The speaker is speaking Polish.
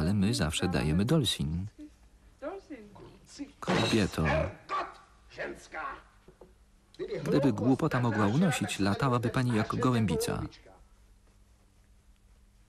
ale my zawsze dajemy dolsin. Kobieto. Gdyby głupota mogła unosić, latałaby pani jak gołębica.